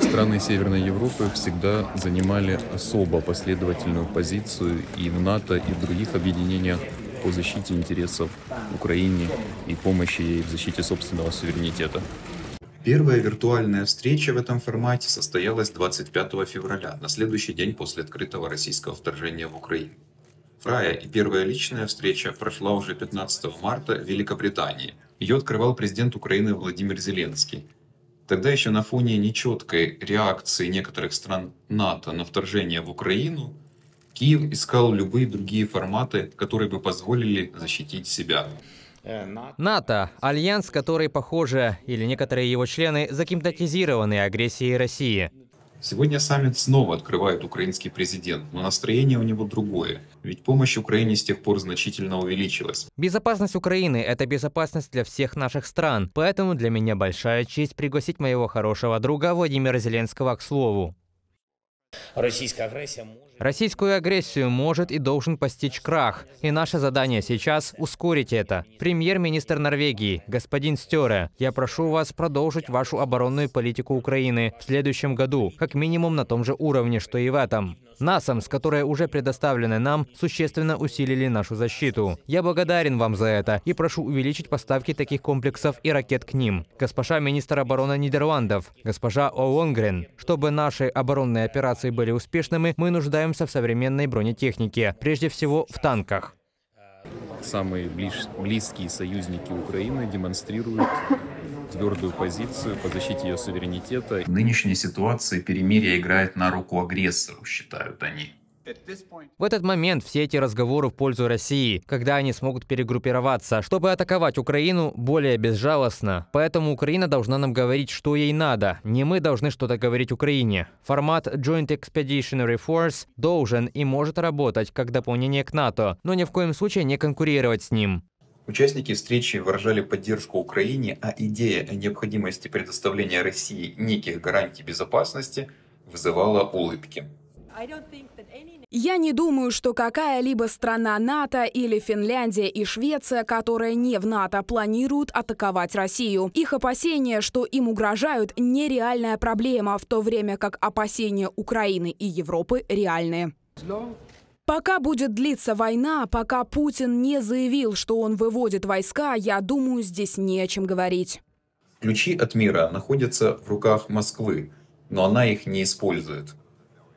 Страны Северной Европы всегда занимали особо последовательную позицию и в НАТО, и в других объединениях по защите интересов Украины и помощи ей в защите собственного суверенитета. Первая виртуальная встреча в этом формате состоялась 25 февраля, на следующий день после открытого российского вторжения в Украину. Фрая и первая личная встреча прошла уже 15 марта в Великобритании. Ее открывал президент Украины Владимир Зеленский. Тогда еще на фоне нечеткой реакции некоторых стран НАТО на вторжение в Украину, Киев искал любые другие форматы, которые бы позволили защитить себя. Э, НАТО – альянс, который, похоже, или некоторые его члены, закимдотизированы агрессией России – Сегодня саммит снова открывает украинский президент, но настроение у него другое. Ведь помощь Украине с тех пор значительно увеличилась. Безопасность Украины – это безопасность для всех наших стран. Поэтому для меня большая честь пригласить моего хорошего друга Владимира Зеленского к слову. Российская агрессия может... Российскую агрессию может и должен постичь крах, и наше задание сейчас — ускорить это. Премьер-министр Норвегии, господин Стере, я прошу вас продолжить вашу оборонную политику Украины в следующем году, как минимум на том же уровне, что и в этом. НАСАМС, которые уже предоставлены нам, существенно усилили нашу защиту. Я благодарен вам за это и прошу увеличить поставки таких комплексов и ракет к ним. Госпожа министр обороны Нидерландов, госпожа Оуонгрен, чтобы наши оборонные операции были успешными, мы нуждаемся в современной бронетехнике, прежде всего в танках самые ближ, близкие союзники Украины демонстрируют твердую позицию по защите ее суверенитета. В нынешней ситуации перемирие играет на руку агрессору, считают они. В этот момент все эти разговоры в пользу России, когда они смогут перегруппироваться, чтобы атаковать Украину более безжалостно. Поэтому Украина должна нам говорить, что ей надо. Не мы должны что-то говорить Украине. Формат Joint Expeditionary Force должен и может работать как дополнение к НАТО, но ни в коем случае не конкурировать с ним. Участники встречи выражали поддержку Украине, а идея о необходимости предоставления России неких гарантий безопасности вызывала улыбки. I don't think that any я не думаю, что какая-либо страна НАТО или Финляндия и Швеция, которая не в НАТО, планируют атаковать Россию. Их опасения, что им угрожают, нереальная проблема, в то время как опасения Украины и Европы реальные. Пока будет длиться война, пока Путин не заявил, что он выводит войска, я думаю, здесь не о чем говорить. Ключи от мира находятся в руках Москвы, но она их не использует.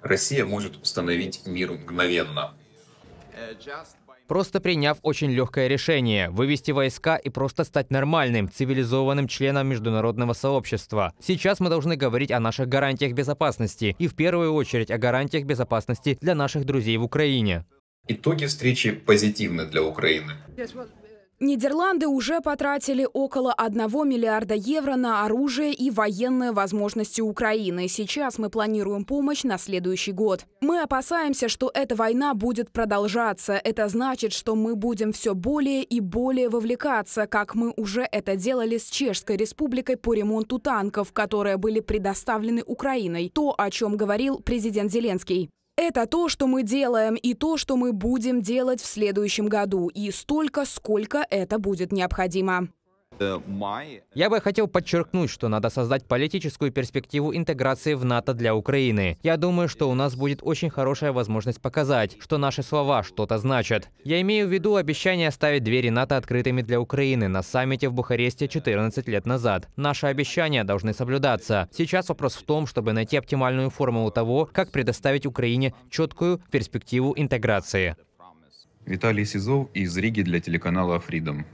Россия может установить мир мгновенно. Просто приняв очень легкое решение – вывести войска и просто стать нормальным, цивилизованным членом международного сообщества. Сейчас мы должны говорить о наших гарантиях безопасности и в первую очередь о гарантиях безопасности для наших друзей в Украине. Итоги встречи позитивны для Украины. Нидерланды уже потратили около 1 миллиарда евро на оружие и военные возможности Украины. Сейчас мы планируем помощь на следующий год. Мы опасаемся, что эта война будет продолжаться. Это значит, что мы будем все более и более вовлекаться, как мы уже это делали с Чешской Республикой по ремонту танков, которые были предоставлены Украиной. То, о чем говорил президент Зеленский. Это то, что мы делаем, и то, что мы будем делать в следующем году, и столько, сколько это будет необходимо. Э, Я бы хотел подчеркнуть, что надо создать политическую перспективу интеграции в НАТО для Украины. Я думаю, что у нас будет очень хорошая возможность показать, что наши слова что-то значат. Я имею в виду обещание оставить двери НАТО открытыми для Украины на саммите в Бухаресте 14 лет назад. Наши обещания должны соблюдаться. Сейчас вопрос в том, чтобы найти оптимальную формулу того, как предоставить Украине четкую перспективу интеграции. Виталий Сизов из Риги для телеканала Freedom.